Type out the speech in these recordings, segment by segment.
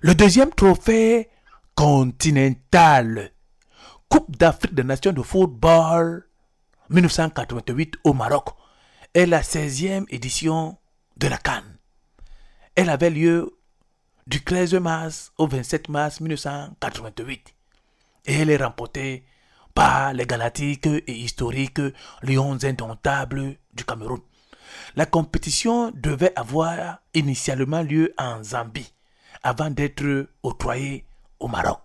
Le deuxième trophée continental, Coupe d'Afrique des Nations de football 1988 au Maroc, est la 16e édition de la Cannes. Elle avait lieu du 13 mars au 27 mars 1988 et elle est remportée par les galactiques et historiques Lions indomptables du Cameroun. La compétition devait avoir initialement lieu en Zambie avant d'être octroyé au Maroc.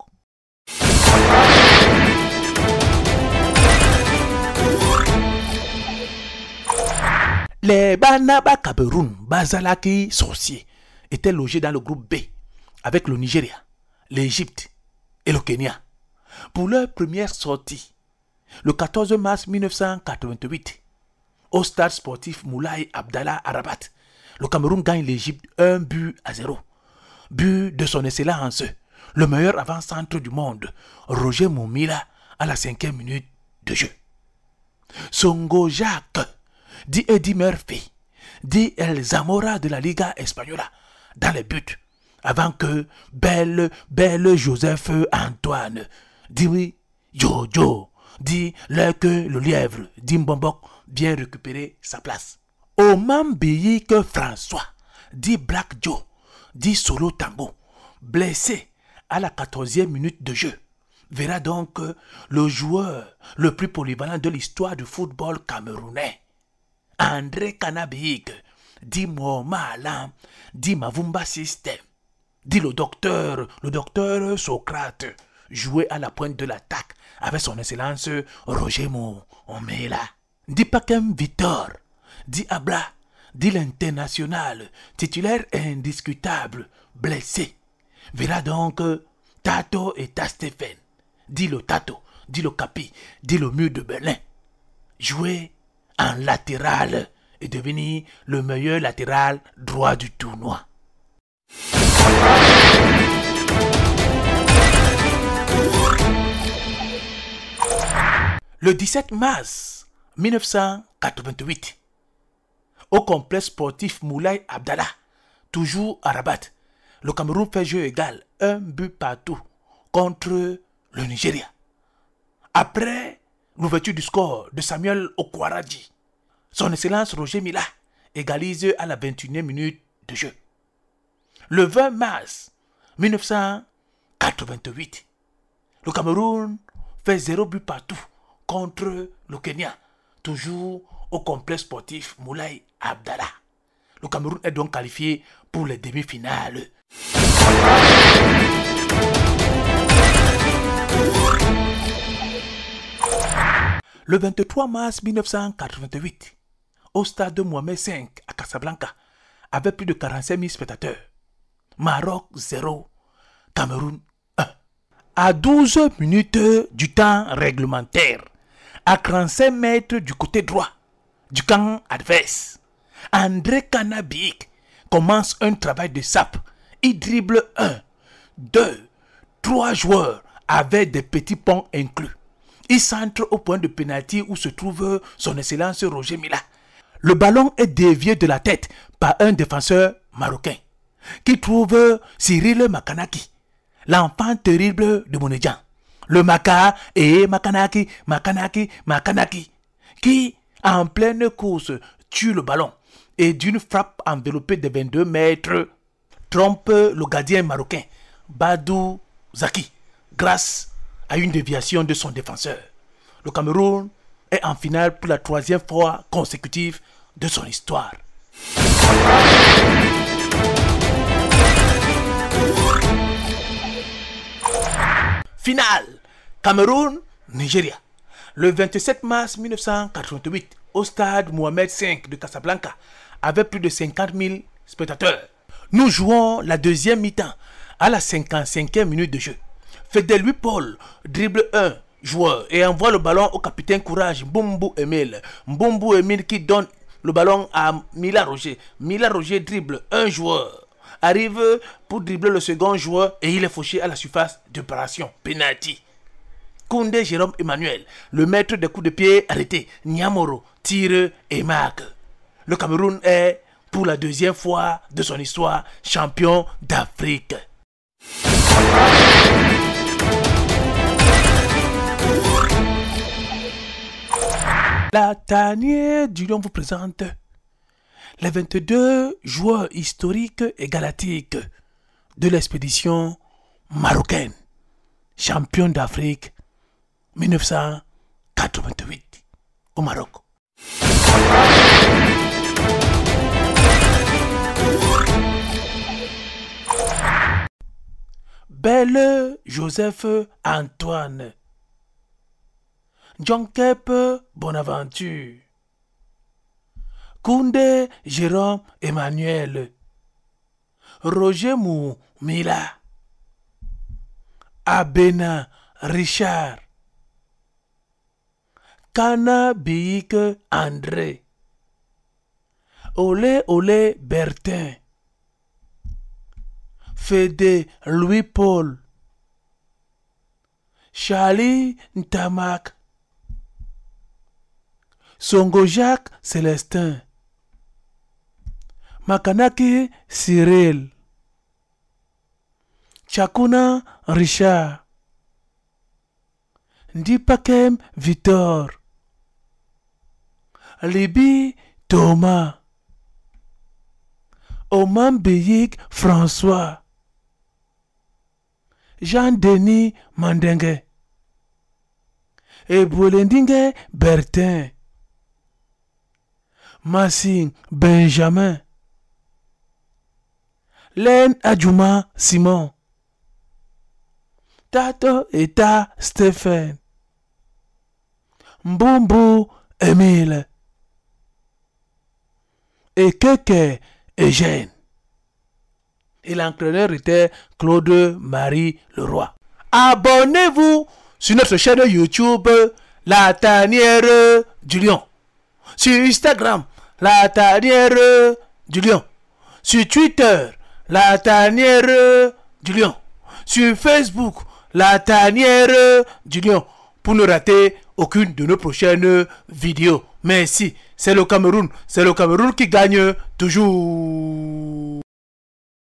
Les Banaba Cameroun, Bazalaki, sorcier, étaient logés dans le groupe B avec le Nigeria, l'Égypte et le Kenya pour leur première sortie le 14 mars 1988 au stade sportif Moulay Abdallah Arabat. Le Cameroun gagne l'Égypte 1 but à 0 but de son excellence, le meilleur avant-centre du monde, Roger Moumila, à la cinquième minute de jeu. Songo Jacques, dit Eddie Murphy, dit El Zamora de la Liga Espagnola, dans les buts, avant que Belle, Belle Joseph Antoine, dit oui, Jojo, dit Leque que le lièvre, dit Mbombok, vienne récupérer sa place. Au même que François, dit Black Joe, dit Solo tango blessé à la 14e minute de jeu, verra donc euh, le joueur le plus polyvalent de l'histoire du football camerounais. André Kanabig, dit Mohamed Alam, dit Mavumba System, dit le docteur, le docteur Socrate, joué à la pointe de l'attaque avec son excellence Roger Mou. On met là. Dit Pakem Victor, dit abla dit l'international, titulaire indiscutable, blessé. Verra donc Tato et Tastefen, dit le Tato, dit le Capi, dit le mur de Berlin, jouer en latéral et devenir le meilleur latéral droit du tournoi. Le 17 mars 1988, au complexe sportif Moulay Abdallah, toujours à Rabat. Le Cameroun fait jeu égal, un but partout contre le Nigeria. Après l'ouverture du score de Samuel Okwaradi, son excellence Roger Mila égalise à la 21e minute de jeu. Le 20 mars 1988, le Cameroun fait zéro but partout contre le Kenya, toujours au complexe sportif Moulay Abdallah. Le Cameroun est donc qualifié pour les demi-finales. Le 23 mars 1988, au stade de Mohamed V à Casablanca, avec plus de 45 000 spectateurs. Maroc 0, Cameroun 1. À 12 minutes du temps réglementaire, à 35 mètres du côté droit du camp adverse, André Kanabik commence un travail de sape. Il dribble un, deux, trois joueurs avec des petits ponts inclus. Il centre au point de pénalty où se trouve son excellence Roger Mila. Le ballon est dévié de la tête par un défenseur marocain qui trouve Cyril Makanaki, l'enfant terrible de Monedjan. Le Maka et eh, Makanaki, Makanaki, Makanaki, qui, en pleine course, tue le ballon et d'une frappe enveloppée de 22 mètres trompe le gardien marocain Badou Zaki grâce à une déviation de son défenseur. Le Cameroun est en finale pour la troisième fois consécutive de son histoire. Finale Cameroun-Nigeria le 27 mars 1988 au stade Mohamed V de Casablanca avec plus de 50 000 spectateurs. Nous jouons la deuxième mi-temps à la 55e minute de jeu. Fidel lui Paul dribble un joueur et envoie le ballon au capitaine Courage bombo Emile. Mbombu Emile qui donne le ballon à Mila Roger. Mila Roger dribble un joueur, arrive pour dribbler le second joueur et il est fauché à la surface d'opération paration. Penalty. Jérôme Emmanuel, le maître des coups de pied arrêté, Niamoro, tire et marque. Le Cameroun est, pour la deuxième fois de son histoire, champion d'Afrique. La tanière du lion vous présente les 22 joueurs historiques et galactiques de l'expédition marocaine, champion d'Afrique 1988 au Maroc. Belle Joseph Antoine John Bonaventure Koundé Jérôme Emmanuel Roger Moumila Abena Richard Canabique André. Olé Olé Bertin. Fede Louis-Paul. Charlie Ntamak. Songo Jacques Célestin. Makanaki Cyril. Chakuna Richard. Ndipakem Victor. Libi Thomas. Oman Beyik François. Jean-Denis Mandengue. Ebolendinge Bertin. Massing Benjamin. Len Adjuma Simon. Tato Eta Stephen. Mbombo Emile et Keke Eugène. Et l'entraîneur était Claude Marie Leroy. Abonnez-vous sur notre chaîne YouTube La Tanière du Lion. Sur Instagram, La Tanière du Lion. Sur Twitter, La Tanière du Lion. Sur Facebook, La Tanière du Lion. Pour ne rater aucune de nos prochaines vidéos. Mais si, c'est le Cameroun. C'est le Cameroun qui gagne toujours.